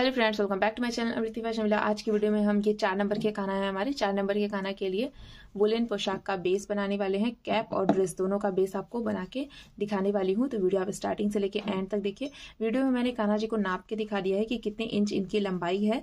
hello friends welcome back to my channel अमृति भाई मिला आज की वीडियो में हम ये चार नंबर के खाना है हमारे चार नंबर के खाना के लिए वुलन पोशाक का बेस बनाने वाले हैं कैप और ड्रेस दोनों का बेस आपको बना के दिखाने वाली हूँ तो वीडियो आप स्टार्टिंग से लेके एंड तक देखिए वीडियो में मैंने कान्हा जी को नाप के दिखा दिया है कि कितने इंच इनकी लंबाई है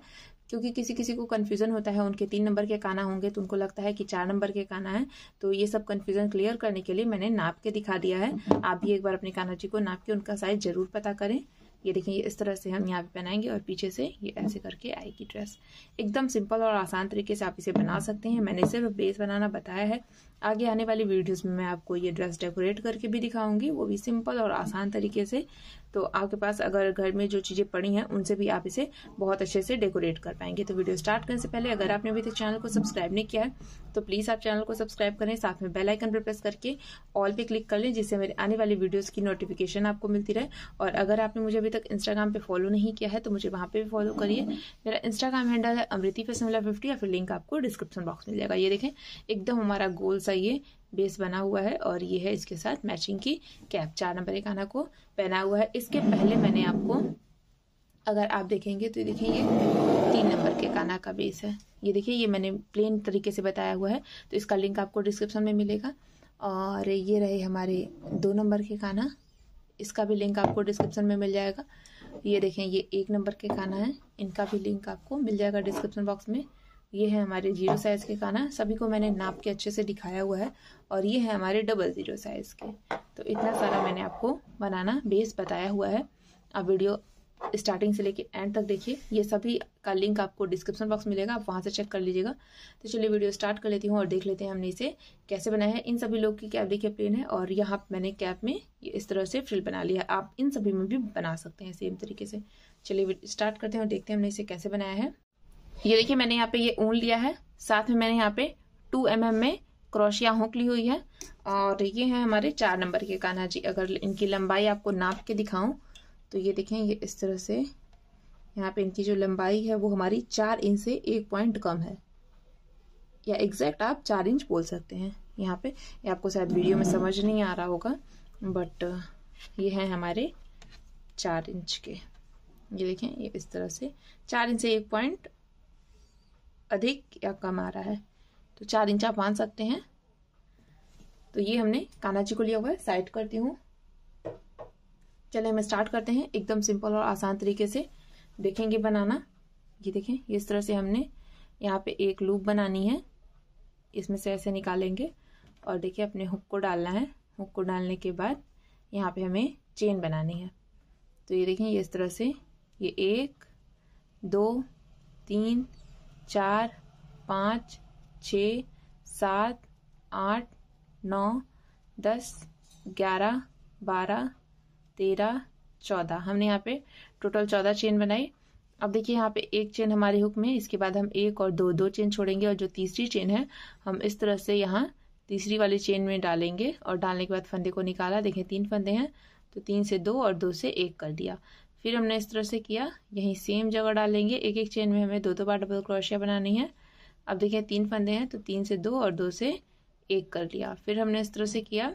क्योंकि किसी किसी को कन्फ्यूजन होता है उनके तीन नंबर के काना होंगे तो उनको लगता है कि चार नंबर के काना है तो ये सब कन्फ्यूजन क्लियर करने के लिए मैंने नाप के दिखा दिया है आप भी एक बार अपने कान्हा जी को नाप के उनका साइज जरूर पता करें ये देखें ये इस तरह से हम यहाँ पे बनाएंगे और पीछे से ये ऐसे करके आएगी ड्रेस एकदम सिंपल और आसान तरीके से आप इसे बना सकते हैं मैंने सिर्फ बेस बनाना बताया है आगे आने वाली वीडियोस में मैं आपको ये ड्रेस डेकोरेट करके भी दिखाऊंगी वो भी सिंपल और आसान तरीके से तो आपके पास अगर घर में जो चीज़ें पड़ी हैं उनसे भी आप इसे बहुत अच्छे से डेकोरेट कर पाएंगे तो वीडियो स्टार्ट करने से पहले अगर आपने अभी तक चैनल को सब्सक्राइब नहीं किया है तो प्लीज़ आप चैनल को सब्सक्राइब करें साथ में बेल आइकन पर प्रेस करके ऑल पे क्लिक कर लें जिससे मेरे आने वाली वीडियोज़ की नोटिफिकेशन आपको मिलती रहे और अगर आपने मुझे अभी तक इंस्टाग्राम पे फॉलो नहीं किया है तो मुझे वहाँ पे भी फॉलो करिए मेरा इंस्टाग्राम हैंडल है अमृति फसमला फिफ्टी या फिर लिंक आपको डिस्क्रिप्शन बॉक्स मिल जाएगा ये देखें एकदम हमारा गोल सा ये बेस बना हुआ है और ये है इसके साथ मैचिंग की कैप चार नंबर एक आना को पहना हुआ है इसके पहले मैंने आपको अगर आप देखेंगे तो देखिए ये तीन नंबर के काना का बेस है ये देखिए ये मैंने प्लेन तरीके से बताया हुआ है तो इसका लिंक आपको डिस्क्रिप्शन में मिलेगा और ये रहे हमारे दो नंबर के काना इसका भी लिंक आपको डिस्क्रिप्शन में मिल जाएगा ये देखें ये एक नंबर के खाना है इनका भी लिंक आपको मिल जाएगा डिस्क्रिप्शन बॉक्स में ये है हमारे जीरो साइज़ के खाना सभी को मैंने नाप के अच्छे से दिखाया हुआ है और ये है हमारे डबल ज़ीरो साइज़ के तो इतना सारा मैंने आपको बनाना बेस बताया हुआ है अब वीडियो स्टार्टिंग से लेके एंड तक देखिए ये सभी का लिंक आपको डिस्क्रिप्शन बॉक्स मिलेगा आप वहाँ से चेक कर लीजिएगा तो चलिए वीडियो स्टार्ट कर लेती हूँ और देख लेते हैं हमने इसे कैसे बनाया है इन सभी लोग की कैप देखिए प्लेन है और यहाँ मैंने कैप में इस तरह से फ्रिल बना लिया है आप इन सभी में भी बना सकते हैं सेम तरीके से चलिए स्टार्ट करते हैं और देखते हैं हमने इसे कैसे बनाया है ये देखिए मैंने यहाँ पे ये ऊन लिया है साथ में मैंने यहाँ पे टू एम mm में क्रोशिया हुक ली हुई है और ये है हमारे चार नंबर के कान्हा जी अगर इनकी लंबाई आपको नाप के दिखाऊं तो ये देखें ये इस तरह से यहाँ पे इनकी जो लंबाई है वो हमारी चार इंच से एक पॉइंट कम है या एग्जैक्ट आप चार इंच बोल सकते हैं यहाँ पे ये आपको शायद वीडियो में समझ नहीं आ रहा होगा बट uh, ये है हमारे चार इंच के ये देखें ये इस तरह से चार इंच से एक पॉइंट अधिक या कम आ रहा है तो चार इंच आप मान सकते हैं तो ये हमने कानाची को लिया हुआ है साइड करती हूँ चले हम स्टार्ट करते हैं एकदम सिंपल और आसान तरीके से देखेंगे बनाना ये देखें इस तरह से हमने यहाँ पे एक लूप बनानी है इसमें से ऐसे निकालेंगे और देखिए अपने हुक को डालना है हुक को डालने के बाद यहाँ पे हमें चेन बनानी है तो ये देखें इस तरह से ये एक दो तीन चार पाँच छ सात आठ नौ दस ग्यारह बारह तेरह चौदह हमने यहाँ पे टोटल चौदह चेन बनाई अब देखिए यहाँ पे एक चेन हमारे हुक में इसके बाद हम एक और दो दो चेन छोड़ेंगे और जो तीसरी चेन है हम इस तरह से यहाँ तीसरी वाली चेन में डालेंगे और डालने के बाद फंदे को निकाला देखें तीन फंदे हैं तो तीन से दो और दो से एक कर दिया फिर हमने इस तरह से किया यहीं सेम जगह डालेंगे एक एक चेन में हमें दो दो बार डबल क्रोशिया बनानी है अब देखिए तीन फंदे हैं तो तीन से दो और दो से एक कर लिया फिर हमने इस तरह से किया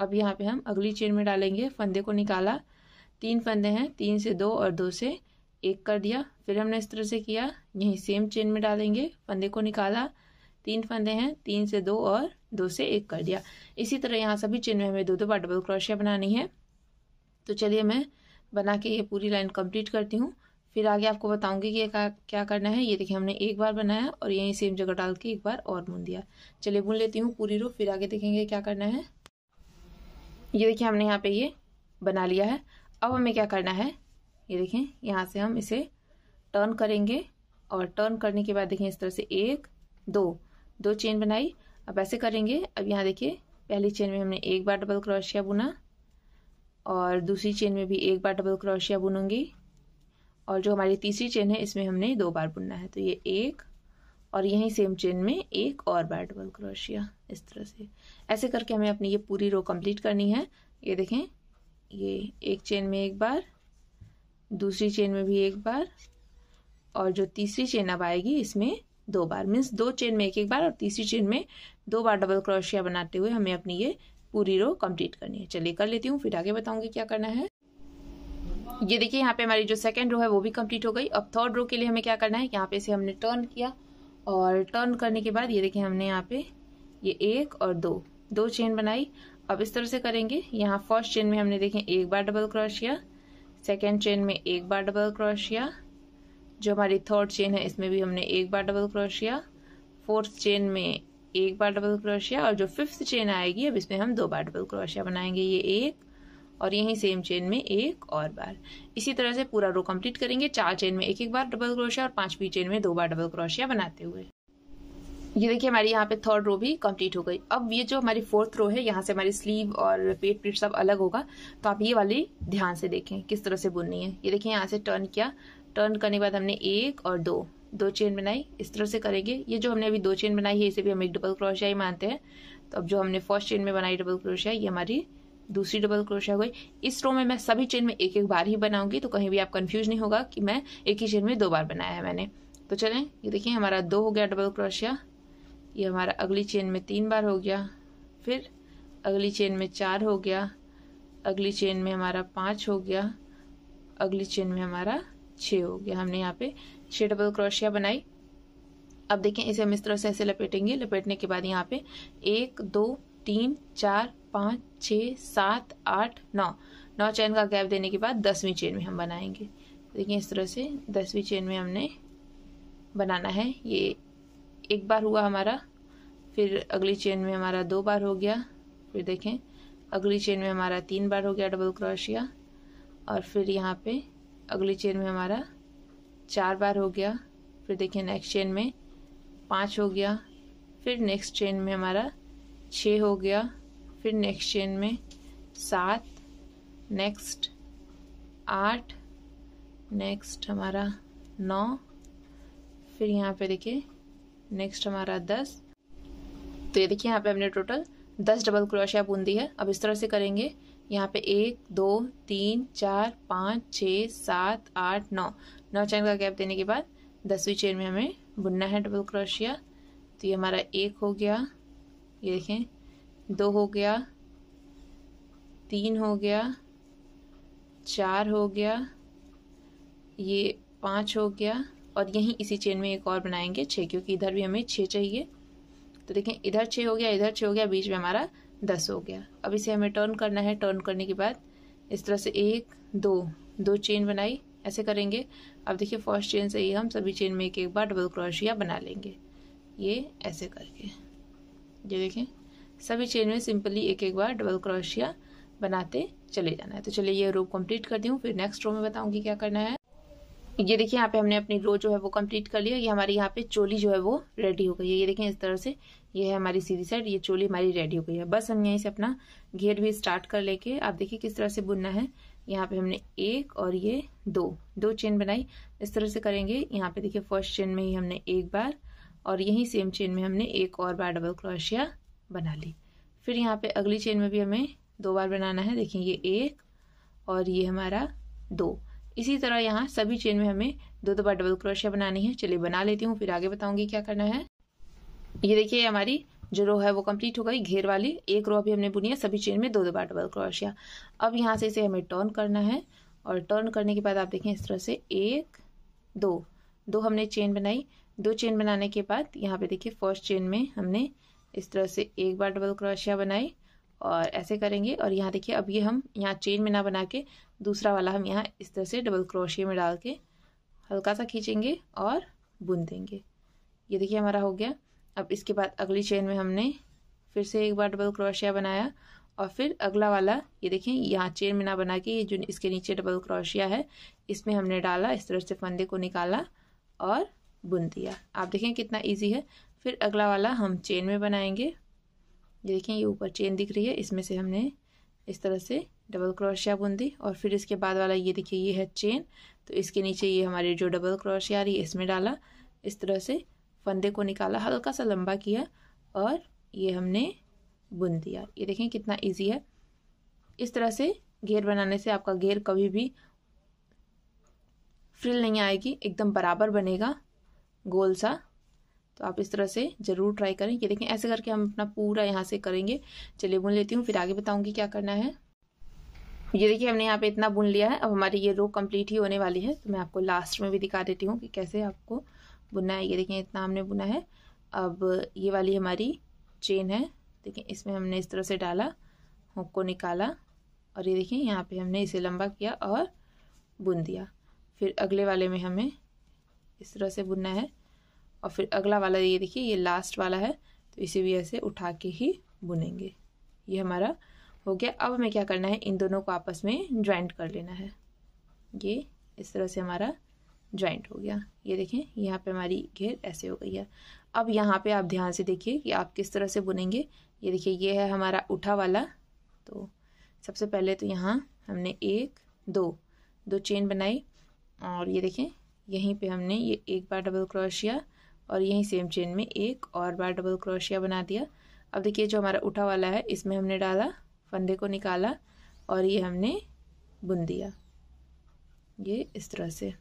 अब यहाँ पे हम अगली चेन में डालेंगे फंदे को निकाला तीन फंदे हैं तीन से दो और दो से एक कर दिया फिर हमने इस तरह से किया यही सेम चेन में डालेंगे फंदे को निकाला तीन फंदे हैं तीन से दो और दो से एक कर दिया इसी तरह यहाँ सभी चेन में हमें दो दो बार डबल क्रोशिया बनानी है तो चलिए मैं बना के ये पूरी लाइन कंप्लीट करती हूँ फिर आगे आपको बताऊंगी कि क्या करना है ये देखिए हमने एक बार बनाया और यहीं सेम जगह डाल के एक बार और बुन दिया चलिए बुन लेती हूँ पूरी रो फिर आगे देखेंगे क्या करना है ये देखिए हमने यहाँ पे ये बना लिया है अब हमें क्या करना है ये देखें यहाँ से हम इसे टर्न करेंगे और टर्न करने के बाद देखें इस तरह से एक दो दो चेन बनाई अब ऐसे करेंगे अब यहाँ देखिए पहली चेन में हमने एक बार डबल क्रोशिया बुना और दूसरी चेन में भी एक बार डबल क्रोशिया बुनूंगी और जो हमारी तीसरी चेन है इसमें हमने दो बार बुनना है तो ये एक और यहीं सेम चेन में एक और बार डबल क्रोशिया इस तरह से ऐसे करके हमें अपनी ये पूरी रो कंप्लीट करनी है ये देखें ये एक चेन में एक बार दूसरी चेन में भी एक बार और जो तीसरी चेन अब आएगी इसमें दो बार मीन्स दो चेन में एक एक बार और तीसरी चेन में दो बार डबल क्रोशिया बनाते हुए हमें अपनी ये पूरी रो कंप्लीट करनी है चलिए कर लेती हूँ फिर आगे बताऊंगी क्या करना है ये देखिए यहाँ पे हमारी जो सेकेंड रो है वो भी कंप्लीट हो गई अब थर्ड रो के लिए हमें क्या करना है यहाँ पे इसे हमने टर्न किया और टर्न करने के बाद ये देखिए हमने यहाँ पे ये एक और दो दो चेन बनाई अब इस तरह से करेंगे यहाँ फर्स्ट चेन में हमने देखें एक बार डबल क्रोशिया सेकेंड चेन में एक बार डबल क्रोशिया जो हमारी थर्ड चेन है इसमें भी हमने एक बार डबल क्रोशिया फोर्थ चेन में एक बार डबल क्रोशिया और जो फिफ्थ चेन आएगी अब इसमें हम दो बार डबल क्रोशिया बनाएंगे ये एक और यही सेम चेन में एक और बार इसी तरह से पूरा रो कंप्लीट करेंगे चार चेन में एक एक बार डबल क्रोशिया और पांचवी चेन में दो बार डबल क्रोशिया बनाते हुए ये देखिए हमारी यहाँ पे थर्ड रो भी कंप्लीट हो गई अब ये जो हमारी फोर्थ रो है यहाँ से हमारी स्लीव और पेट पीट सब अलग होगा तो आप ये वाली ध्यान से देखें किस तरह से बुननी है ये देखिए यहाँ से टर्न किया टर्न करने के बाद हमने एक और दो दो चेन बनाई इस तरह से करेंगे ये जो हमने अभी दो चेन बनाई है इसे भी हम एक डबल क्रोशिया ही मानते हैं तो अब जो हमने फर्स्ट चेन में बनाई डबल क्रोशिया ये हमारी दूसरी डबल क्रोशिया हो गई इस रो में मैं सभी चेन में एक एक बार ही बनाऊंगी तो कहीं भी आप कंफ्यूज नहीं होगा कि मैं एक ही चेन में दो बार बनाया है मैंने तो चलें ये देखिए हमारा दो हो गया डबल क्रोशिया ये हमारा अगली चेन में तीन बार हो गया फिर अगली चेन में चार हो गया अगली चेन में हमारा पाँच हो गया अगली चेन में हमारा छः हो गया हमने यहाँ पे छः डबल क्रोशिया बनाई अब देखें इसे हम इस तरह से ऐसे लपेटेंगे लपेटने के बाद यहाँ पे एक दो तीन चार पाँच छः सात आठ नौ नौ चैन का गैप देने के बाद दसवीं चेन में हम बनाएंगे देखिए इस तरह से दसवीं चेन में हमने बनाना है ये एक बार हुआ हमारा फिर अगली चेन में हमारा दो बार हो गया फिर देखें अगली चेन में हमारा तीन बार हो गया डबल क्रोशिया और फिर यहाँ पे अगली चेन में हमारा चार बार हो गया फिर देखें नेक्स्ट चेन में पाँच हो गया फिर नेक्स्ट चेन में हमारा छः हो गया फिर नेक्स्ट चेन में सात नेक्स्ट आठ नेक्स्ट हमारा नौ फिर यहाँ पे देखिए नेक्स्ट हमारा दस तो ये देखिए यहाँ पे हमने टोटल दस डबल क्रोशिया बुन दी है अब इस तरह से करेंगे यहाँ पे एक दो तीन चार पाँच छ सात आठ नौ नौ चैन का गैप देने के बाद दसवीं चेन में हमें बुनना है डबल क्रोशिया तो ये हमारा एक हो गया ये देखें दो हो गया तीन हो गया चार हो गया ये पाँच हो गया और यहीं इसी चेन में एक और बनाएंगे छः क्योंकि इधर भी हमें छः चाहिए तो देखें इधर छः हो गया इधर छः हो गया बीच में हमारा दस हो गया अब इसे हमें टर्न करना है टर्न करने के बाद इस तरह से एक दो दो चेन बनाई ऐसे करेंगे अब देखिए फर्स्ट चेन से ही हम सभी चेन में एक एक बार डबल क्रोशिया बना लेंगे ये ऐसे करके ये देखें सभी चेन में सिंपली एक एक बार डबल क्रोशिया बनाते चले जाना है तो चलिए ये रो कंप्लीट कर दी हूँ फिर नेक्स्ट रो में बताऊंगी क्या करना है ये देखिए यहाँ पे हमने अपनी रो जो है वो कंप्लीट कर लिया ये हमारी यहाँ पे चोली जो है वो रेडी हो गई है ये देखिए इस तरह से ये है हमारी सीधी साइड ये चोली हमारी रेडी हो गई है बस हम यहीं से अपना घेर भी स्टार्ट कर लेके आप देखिए किस तरह से बुनना है यहाँ पे हमने एक और ये दो दो चेन बनाई इस तरह से करेंगे यहाँ पे देखिये फर्स्ट चेन में ही हमने एक बार और यही सेम चेन में हमने एक और बार डबल क्रोशिया बना ली फिर यहाँ पे अगली चेन में भी हमें दो बार बनाना है देखें ये एक और ये हमारा दो इसी तरह यहाँ सभी चेन में हमें दो दो बार डबल क्रोशिया बनानी है चलिए बना लेती हूँ फिर आगे बताऊंगी क्या करना है ये देखिए हमारी जो रो है वो कंप्लीट हो गई घेर वाली एक रो अभी हमने बुनी है सभी चेन में दो दो बार डबल क्रोशिया अब यहाँ से इसे हमें टर्न करना है और टर्न करने के बाद आप देखें इस तरह से एक दो दो हमने चेन बनाई दो चेन बनाने के बाद यहाँ पे देखिए फर्स्ट चेन में हमने इस तरह से एक बार डबल क्रोशिया बनाए और ऐसे करेंगे और यहाँ देखिए अब ये हम यहाँ चेन में ना बना के दूसरा वाला हम यहाँ इस तरह से डबल क्रोशिया में डाल के हल्का सा खींचेंगे और बुन देंगे ये देखिए हमारा हो गया अब इसके बाद अगली चेन में हमने फिर से एक बार डबल क्रोशिया बनाया और फिर अगला वाला ये देखें यहाँ चेन में ना बना के ये जो इसके नीचे डबल क्रोशिया है इसमें हमने डाला इस तरह से फंदे को निकाला और बुन दिया आप देखें कितना इजी है फिर अगला वाला हम चेन में बनाएंगे ये देखें ये ऊपर चेन दिख रही है इसमें से हमने इस तरह से डबल क्रोशिया बुंदी और फिर इसके बाद वाला ये देखिए ये है चेन तो इसके नीचे ये हमारे जो डबल क्रोशिया आ रही है इसमें डाला इस तरह से फंदे को निकाला हल्का सा लंबा किया और ये हमने बुन दिया ये देखें कितना इजी है इस तरह से घेर बनाने से आपका घेर कभी भी फ्रिल नहीं आएगी एकदम बराबर बनेगा गोल सा तो आप इस तरह से ज़रूर ट्राई करें ये देखें ऐसे करके हम अपना पूरा यहाँ से करेंगे चलिए बुन लेती हूँ फिर आगे बताऊँगी क्या करना है ये देखिए हमने यहाँ पे इतना बुन लिया है अब हमारी ये रो कंप्लीट ही होने वाली है तो मैं आपको लास्ट में भी दिखा देती हूँ कि कैसे आपको बुनना है ये देखें इतना हमने बुना है अब ये वाली हमारी चेन है देखें इसमें हमने इस तरह से डाला हुक को निकाला और ये देखें यहाँ पे हमने इसे लंबा किया और बुन दिया फिर अगले वाले में हमें इस तरह से बुनना है और फिर अगला वाला ये देखिए ये लास्ट वाला है तो इसे भी ऐसे उठा के ही बुनेंगे ये हमारा हो गया अब हमें क्या करना है इन दोनों को आपस में ज्वाइंट कर लेना है ये इस तरह से हमारा ज्वाइंट हो गया ये देखें यहाँ पे हमारी घेर ऐसे हो गई है अब यहाँ पे आप ध्यान से देखिए कि आप किस तरह से बुनेंगे ये देखिए ये है हमारा उठा वाला तो सबसे पहले तो यहाँ हमने एक दो दो चेन बनाई और ये देखें यहीं पे हमने ये एक बार डबल क्रोशिया और यहीं सेम चेन में एक और बार डबल क्रोशिया बना दिया अब देखिए जो हमारा उठा वाला है इसमें हमने डाला फंदे को निकाला और ये हमने बुन दिया ये इस तरह से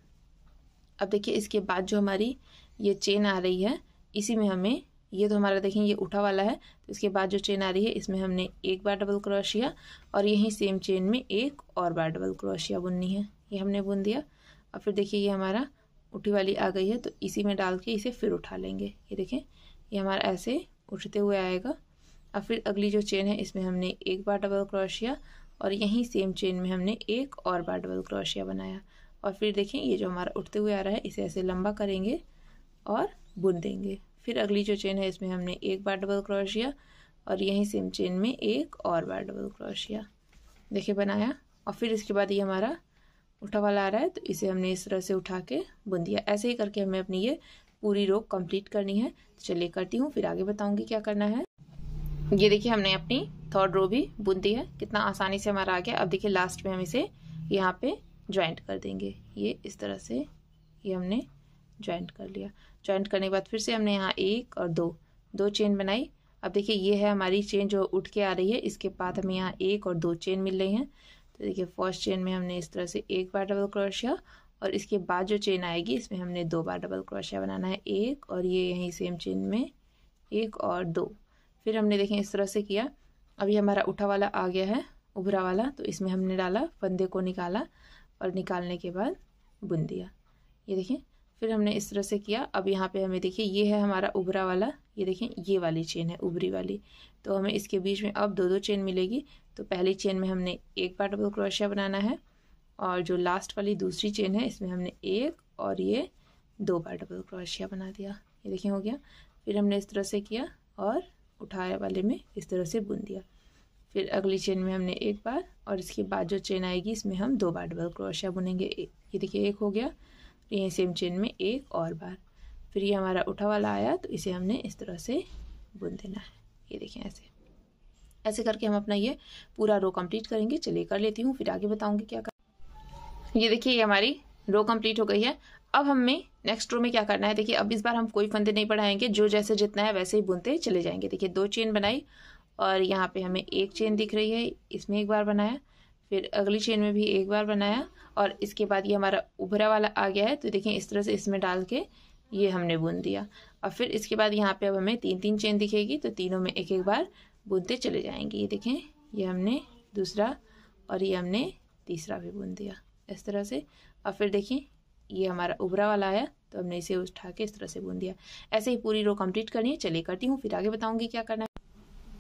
अब देखिए इसके बाद जो हमारी ये चेन आ रही है इसी में हमें ये तो हमारा देखें ये उठा वाला है तो इसके बाद जो चेन आ रही है इसमें हमने एक बार डबल क्रोशिया और यहीं सेम चेन में एक और बार डबल क्रोशिया बुननी है ये हमने बुन दिया और फिर देखिए ये हमारा उठी वाली आ गई है तो इसी में डाल के इसे फिर उठा लेंगे ये देखें ये हमारा ऐसे उठते हुए आएगा अब फिर अगली जो चेन है इसमें हमने एक बार डबल क्रोशिया और यहीं सेम चेन में हमने एक और बार डबल क्रोशिया बनाया और फिर देखें ये जो हमारा उठते हुए आ रहा है इसे ऐसे लंबा करेंगे और बुन देंगे फिर अगली जो चेन है इसमें हमने एक बार डबल क्रोशिया और यहीं सेम चेन में एक और बार डबल क्रोशिया देखिए बनाया और फिर इसके बाद ये हमारा उल्टा वाला आ रहा है तो इसे हमने इस तरह से उठा के बुन दिया ऐसे ही करके हमें अपनी ये पूरी रो कंप्लीट करनी है तो चलिए करती हूँ फिर आगे बताऊंगी क्या करना है ये देखिए हमने अपनी थर्ड रो भी बुन दी है कितना आसानी से हमारा आ गया अब देखिए लास्ट में हम इसे यहाँ पे ज्वाइंट कर देंगे ये इस तरह से ये हमने ज्वाइंट कर लिया ज्वाइंट करने के बाद फिर से हमने यहाँ एक और दो दो चेन बनाई अब देखिए ये है हमारी चेन जो उठ के आ रही है इसके बाद हमें यहाँ एक और दो चेन मिल रही हैं तो देखिए फर्स्ट चेन में हमने इस तरह से एक बार डबल क्रोशिया और इसके बाद जो चेन आएगी इसमें हमने दो बार डबल क्रोशिया बनाना है एक और ये यहीं सेम चेन में एक और दो फिर हमने देखें इस तरह से किया अभी हमारा उठा वाला आ गया है उभरा वाला तो इसमें हमने डाला फंदे को निकाला और निकालने के बाद बुन दिया ये देखें फिर हमने इस तरह से किया अब यहाँ पे हमें देखिए ये है हमारा उभरा वाला ये देखें ये वाली चेन है उभरी वाली तो हमें इसके बीच में अब दो दो चेन मिलेगी तो पहली चेन में हमने एक बार डबल क्रोशिया बनाना है और जो लास्ट वाली दूसरी चेन है इसमें हमने एक और ये दो बार डबल क्रोशिया बना दिया ये देखें हो गया फिर हमने इस तरह से किया और उठाए वाले में इस तरह से बुन दिया फिर अगली चेन में हमने एक बार और इसके बाद जो चेन आएगी इसमें हम दो बार डबल क्रोशिया बुनेंगे ये देखिए एक हो गया ये सेम चेन में एक और बार फिर ये हमारा उठा वाला आया तो इसे हमने इस तरह से बुन देना है ये देखें ऐसे ऐसे करके हम अपना ये पूरा रो कंप्लीट करेंगे चलिए कर लेती हूँ फिर आगे बताऊँगी क्या कर ये देखिए ये हमारी रो कंप्लीट हो गई है अब हमें नेक्स्ट रो में क्या करना है देखिए अब इस बार हम कोई फंदे नहीं बढ़ाएंगे जो जैसे जितना है वैसे ही बुनते चले जाएंगे देखिए दो चेन बनाई और यहाँ पे हमें एक चेन दिख रही है इसमें एक बार बनाया फिर अगली चेन में भी एक बार बनाया और इसके बाद ये हमारा उभरा वाला आ गया है तो देखें इस तरह से इसमें डाल के ये हमने बुन दिया और फिर इसके बाद यहाँ पे अब हमें तीन तीन चेन दिखेगी तो तीनों में एक एक बार बुनते चले जाएंगे ये देखें ये हमने दूसरा और ये हमने तीसरा भी बुन दिया इस तरह से और फिर देखें ये हमारा उभरा वाला आया तो हमने इसे उठा के इस तरह से बुन दिया ऐसे ही पूरी रो कम्प्लीट करनी है चलिए करती हूँ फिर आगे बताऊँगी क्या करना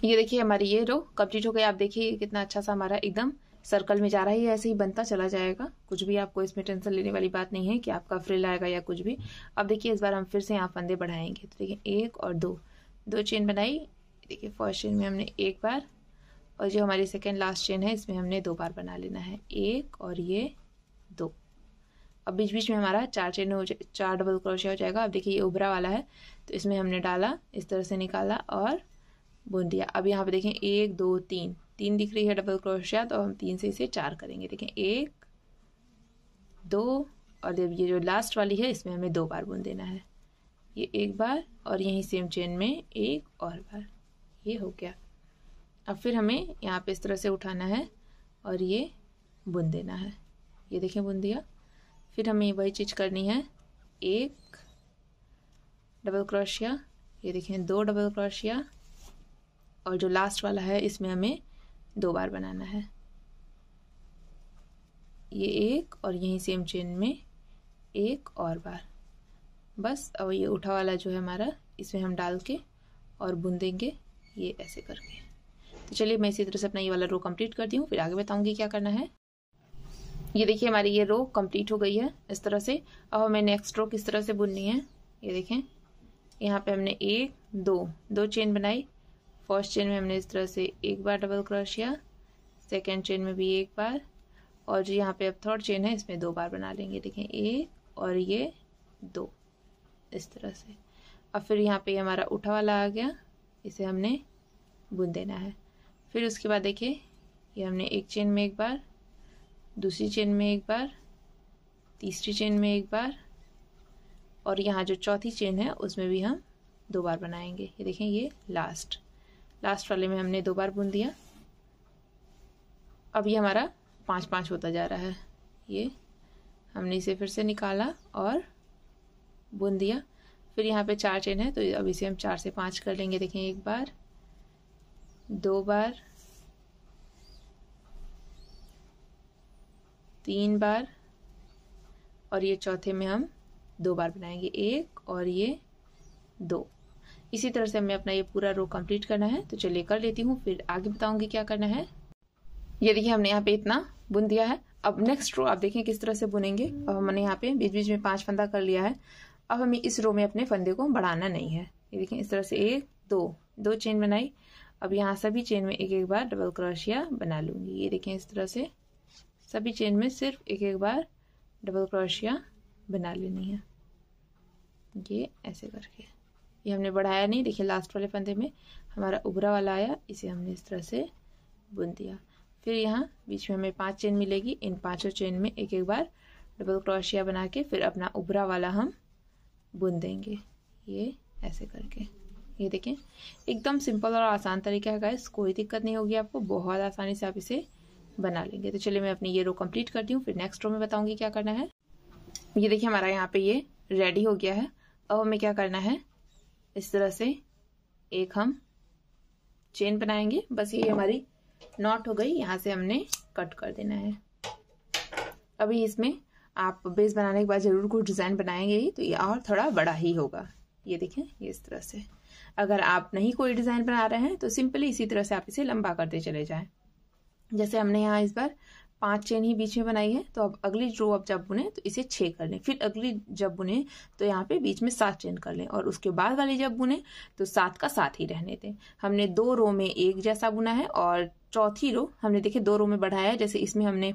है ये देखिए हमारी ये रो कम्प्लीट हो गई आप देखिए कितना अच्छा सा हमारा एकदम सर्कल में जा रहा है ऐसे ही बनता चला जाएगा कुछ भी आपको इसमें टेंशन लेने वाली बात नहीं है कि आपका फ्रिल आएगा या कुछ भी अब देखिए इस बार हम फिर से यहाँ फंदे बढ़ाएंगे तो देखिए एक और दो दो चेन बनाई देखिए फर्स्ट चेन में हमने एक बार और जो हमारी सेकेंड लास्ट चेन है इसमें हमने दो बार बना लेना है एक और ये दो अब बीच बीच में हमारा चार चेन हो जाए चार डबल क्रोशिया हो जाएगा अब देखिए ये उभरा वाला है तो इसमें हमने डाला इस तरह से निकाला और बुन दिया अब यहाँ पे देखें एक दो तीन तीन दिख रही है डबल क्रोशिया तो हम तीन से इसे चार करेंगे देखें एक दो और जब ये जो लास्ट वाली है इसमें हमें दो बार बुन देना है ये एक बार और यहीं सेम चेन में एक और बार ये हो गया अब फिर हमें यहाँ पे इस तरह से उठाना है और ये बुन देना है ये देखें बुन दिया फिर हमें वही चीज़ करनी है एक डबल क्रोशिया ये देखें दो डबल क्रोशिया और जो लास्ट वाला है इसमें हमें दो बार बनाना है ये एक और यहीं सेम चेन में एक और बार बस अब ये उठा वाला जो है हमारा इसमें हम डाल के और बुन देंगे ये ऐसे करके तो चलिए मैं इसी तरह से अपना ये वाला रो कंप्लीट दी हूँ फिर आगे बताऊँगी क्या करना है ये देखिए हमारी ये रो कंप्लीट हो गई है इस तरह से अब हमें नेक्स्ट रो किस तरह से बुननी है ये देखें यहाँ पे हमने एक दो दो चेन बनाई फर्स्ट चेन में हमने इस तरह से एक बार डबल क्रोशिया सेकेंड चेन में भी एक बार और जो यहाँ पे अब थर्ड चेन है इसमें दो बार बना लेंगे देखें एक और ये दो इस तरह से अब फिर यहाँ पे हमारा उठा वाला आ गया इसे हमने बुन देना है फिर उसके बाद देखिए ये हमने एक चेन में एक बार दूसरी चेन में एक बार तीसरी चेन में एक बार और यहाँ जो चौथी चेन है उसमें भी हम दो बार बनाएंगे ये देखें ये लास्ट लास्ट वाले में हमने दो बार बुन दिया अब ये हमारा पाँच पाँच होता जा रहा है ये हमने इसे फिर से निकाला और बुन दिया फिर यहाँ पे चार चेन है तो अब इसे हम चार से पाँच कर लेंगे देखें एक बार दो बार तीन बार और ये चौथे में हम दो बार बनाएंगे एक और ये दो इसी तरह से हमें अपना ये पूरा रो कंप्लीट करना है तो चलिए कर लेती हूँ फिर आगे बताऊंगी क्या करना है ये देखिए हमने यहाँ पे इतना बुन दिया है अब नेक्स्ट रो आप देखें किस तरह से बुनेंगे अब हमने यहाँ पे बीच बीच में पांच फंदा कर लिया है अब हमें इस रो में अपने फंदे को बढ़ाना नहीं है ये देखें इस तरह से एक दो दो चेन बनाई अब यहाँ सभी चेन में एक एक बार डबल क्रोशिया बना लूंगी ये देखें इस तरह से सभी चेन में सिर्फ एक एक बार डबल क्रोशिया बना लेनी है ये ऐसे करके ये हमने बढ़ाया नहीं देखिए लास्ट वाले फंदे में हमारा उभरा वाला आया इसे हमने इस तरह से बुन दिया फिर यहाँ बीच में हमें पांच चेन मिलेगी इन पांचों चेन में एक एक बार डबल क्रोशिया बना के फिर अपना उभरा वाला हम बुन देंगे ये ऐसे करके ये देखें एकदम सिंपल और आसान तरीका है गाइस कोई दिक्कत नहीं होगी आपको बहुत आसानी से आप इसे बना लेंगे तो चलिए मैं अपनी ये रो कंप्लीट करती हूँ फिर नेक्स्ट रो में बताऊँगी क्या करना है ये देखिए हमारा यहाँ पे ये रेडी हो गया है अब हमें क्या करना है इस तरह से एक हम चेन बनाएंगे बस ये हमारी नॉट हो गई यहाँ से हमने कट कर देना है अभी इसमें आप बेस बनाने के बाद ज़रूर कुछ डिज़ाइन बनाएंगे ही तो ये और थोड़ा बड़ा ही होगा ये देखें ये इस तरह से अगर आप नहीं कोई डिज़ाइन बना रहे हैं तो सिंपली इसी तरह से आप इसे लंबा करते चले जाएं जैसे हमने यहाँ इस बार पांच चेन ही बीच में बनाई है तो अब अगली रो अब जब बुने तो इसे छः कर लें फिर अगली जब बुने तो यहाँ पे बीच में सात चेन कर लें और उसके बाद वाली जब बुने तो सात का सात ही रहने दें हमने दो रो में एक जैसा बुना है और चौथी रो हमने देखिए दो रो में बढ़ाया है जैसे इसमें हमने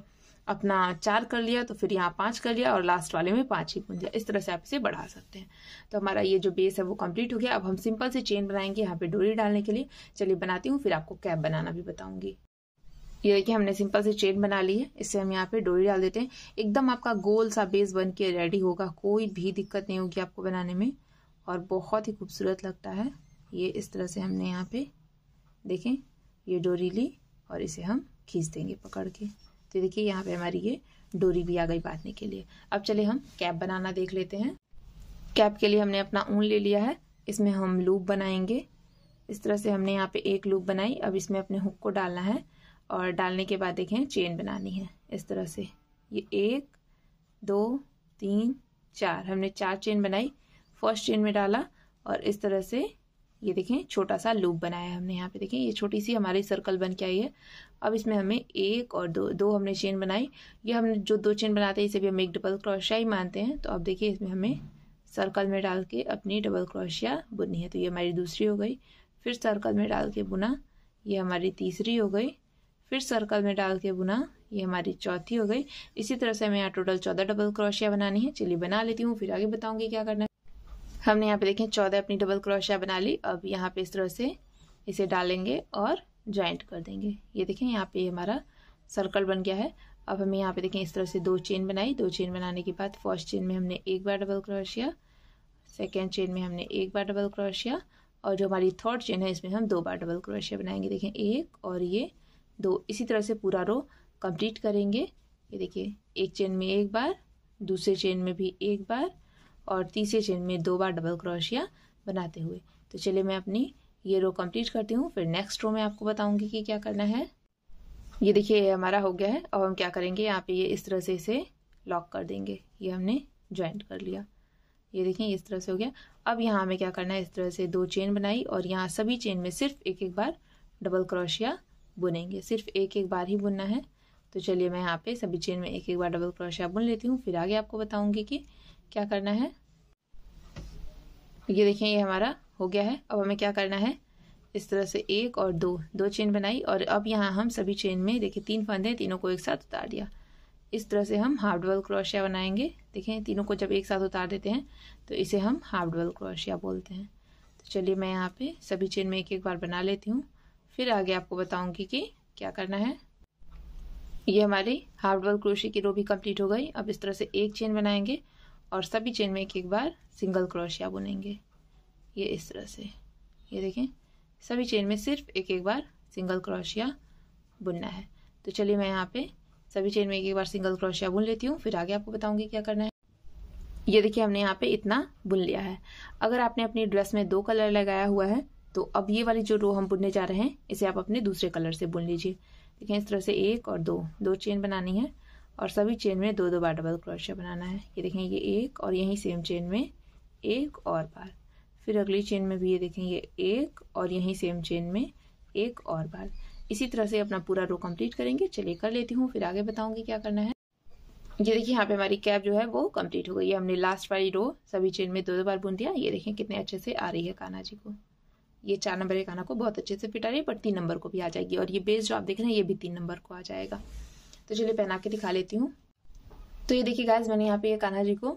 अपना चार कर लिया तो फिर यहाँ पाँच कर लिया और लास्ट वाले में पाँच ही बुन दिया इस तरह से आप इसे बढ़ा सकते हैं तो हमारा ये जो बेस है वो कंप्लीट हो गया अब हम सिंपल से चेन बनाएंगे यहाँ पे डोरी डालने के लिए चलिए बनाती हूँ फिर आपको कैप बनाना भी बताऊंगी ये कि हमने सिंपल से चेन बना ली है इससे हम यहाँ पे डोरी डाल देते हैं एकदम आपका गोल सा बेस बन के रेडी होगा कोई भी दिक्कत नहीं होगी आपको बनाने में और बहुत ही खूबसूरत लगता है ये इस तरह से हमने यहाँ पे देखें ये डोरी ली और इसे हम खींच देंगे पकड़ के तो देखिए यहाँ पे हमारी ये डोरी भी आ गई बांधने के लिए अब चले हम कैप बनाना देख लेते हैं कैप के लिए हमने अपना ऊन ले लिया है इसमें हम लूप बनाएंगे इस तरह से हमने यहाँ पे एक लूप बनाई अब इसमें अपने हुक को डालना है और डालने के बाद देखें चेन बनानी है इस तरह से ये एक दो तीन चार हमने चार चेन बनाई फर्स्ट चेन में डाला और इस तरह से ये देखें छोटा सा लूप बनाया हमने यहाँ पे देखें ये छोटी सी हमारी सर्कल बन के आई है अब इसमें हमें एक और दो दो हमने चेन बनाई ये हमने जो दो चेन बनाते हैं इसे भी हम एक डबल क्रोशिया ही मानते हैं तो अब देखिए इसमें हमें सर्कल में डाल के अपनी डबल क्रोशिया बुननी है तो ये हमारी दूसरी हो गई फिर सर्कल में डाल के बुना ये हमारी तीसरी हो गई फिर सर्कल में डाल के बुना ये हमारी चौथी हो गई इसी तरह से हमें यहाँ टोटल चौदह डबल क्रोशिया बनानी है चलिए बना लेती हूँ फिर आगे बताऊंगी क्या करना है हमने यहाँ पे देखें चौदह अपनी डबल क्रोशिया बना ली अब यहाँ पे इस तरह से इसे डालेंगे और ज्वाइंट कर देंगे ये देखें यहाँ पे हमारा सर्कल बन गया है अब हमें यहाँ पे देखें इस तरह से दो चेन बनाई दो चेन बनाने के बाद फर्स्ट चेन में हमने एक बार डबल क्रोशिया सेकेंड चेन में हमने एक बार डबल क्रोशिया और जो हमारी थर्ड चेन है इसमें हम दो बार डबल क्रोशिया बनाएंगे देखें एक और ये दो इसी तरह से पूरा रो कंप्लीट करेंगे ये देखिए एक चेन में एक बार दूसरे चेन में भी एक बार और तीसरे चेन में दो बार डबल क्रोशिया बनाते हुए तो चलिए मैं अपनी ये रो कंप्लीट करती हूँ फिर नेक्स्ट रो में आपको बताऊँगी कि क्या करना है ये देखिए ये हमारा हो गया है अब हम क्या करेंगे यहाँ पे ये इस तरह से इसे लॉक कर देंगे ये हमने ज्वाइंट कर लिया ये देखिए इस तरह से हो गया अब यहाँ हमें क्या करना है इस तरह से दो चेन बनाई और यहाँ सभी चेन में सिर्फ एक एक बार डबल क्रोशिया बुनेंगे सिर्फ एक एक बार ही बुनना है तो चलिए मैं यहाँ पे सभी चेन में एक एक बार डबल क्रोशिया बुन लेती हूँ फिर आगे आपको बताऊँगी कि क्या करना है ये देखें ये हमारा हो गया है अब हमें क्या करना है इस तरह से एक और दो दो चेन बनाई और अब यहाँ हम सभी चेन में देखिए तीन फंदे तीनों को एक साथ उतार दिया इस तरह से हम हाफ डबल क्रोशिया बनाएंगे देखें तीनों को जब एक साथ उतार देते हैं तो इसे हम हाफ डबल क्रोशिया बोलते हैं तो चलिए मैं यहाँ पे सभी चेन में एक एक बार बना लेती हूँ फिर आगे आपको बताऊंगी कि क्या करना है ये हमारी हाफ डबल क्रोशे की रो भी कंप्लीट हो गई अब इस तरह से एक चेन बनाएंगे और सभी चेन में एक एक बार सिंगल क्रोशिया बुनेंगे ये इस तरह से ये देखें सभी चेन में सिर्फ एक एक बार सिंगल क्रोशिया बुनना है तो चलिए मैं यहाँ पे सभी चेन में एक एक बार सिंगल क्रोशिया बुन लेती हूँ फिर आगे आपको बताऊंगी क्या करना है ये देखिए हमने यहाँ पे इतना बुन लिया है अगर आपने अपनी ड्रेस में दो कलर लगाया हुआ है तो अब ये वाली जो रो हम बुनने जा रहे हैं इसे आप अपने दूसरे कलर से बुन लीजिए देखें इस तरह से एक और दो दो चेन बनानी है और सभी चेन में दो दो बार डबल क्रोशिया बनाना है ये देखें ये एक और यहीं सेम चेन में एक और बार फिर अगली चेन में भी ये देखें ये एक और यहीं सेम चेन में एक और बार इसी तरह से अपना पूरा रो कंप्लीट करेंगे चलिए कर लेती हूँ फिर आगे बताऊंगी क्या करना है ये देखिए यहाँ पे हमारी कैप जो है वो कंप्लीट हो गई है हमने लास्ट वाली रो सभी चेन में दो दो बार बुन दिया ये देखें कितने अच्छे से आ रही है कान्हा जी को ये चार नंबर के खाना को बहुत अच्छे से फिट आ रही है बट तीन नंबर को भी आ जाएगी और ये बेस जो आप देख रहे हैं ये भी तीन नंबर को आ जाएगा तो चलिए पहना के दिखा लेती हूँ तो ये देखिए गाइज मैंने यहाँ पे ये कान्हा जी को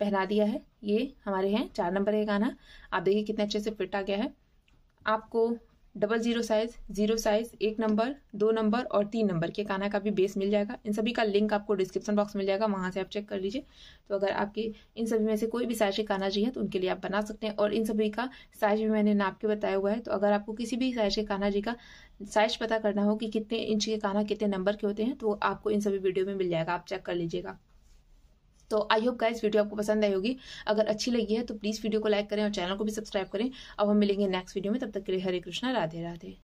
पहना दिया है ये हमारे हैं चार नंबर का कान्हा आप देखिए कितने अच्छे से फिट आ गया है आपको double zero size zero size एक नंबर दो नंबर और तीन नंबर के काना का भी बेस मिल जाएगा इन सभी का लिंक आपको डिस्क्रिप्शन बॉक्स मिल जाएगा वहां से आप चेक कर लीजिए तो अगर आपके इन सभी में से कोई भी साइज के काना चाहिए तो उनके लिए आप बना सकते हैं और इन सभी का साइज भी मैंने नाप के बताया हुआ है तो अगर आपको किसी भी साइज के काना जी का साइज पता करना हो कि कितने इंच के काना कितने नंबर के होते हैं तो आपको इन सभी वीडियो में मिल जाएगा आप चेक कर लीजिएगा तो आई होप गाइस वीडियो आपको पसंद आई होगी अगर अच्छी लगी है तो प्लीज़ वीडियो को लाइक करें और चैनल को भी सब्सक्राइब करें अब हम मिलेंगे नेक्स्ट वीडियो में तब तक के लिए हरे कृष्णा राधे राधे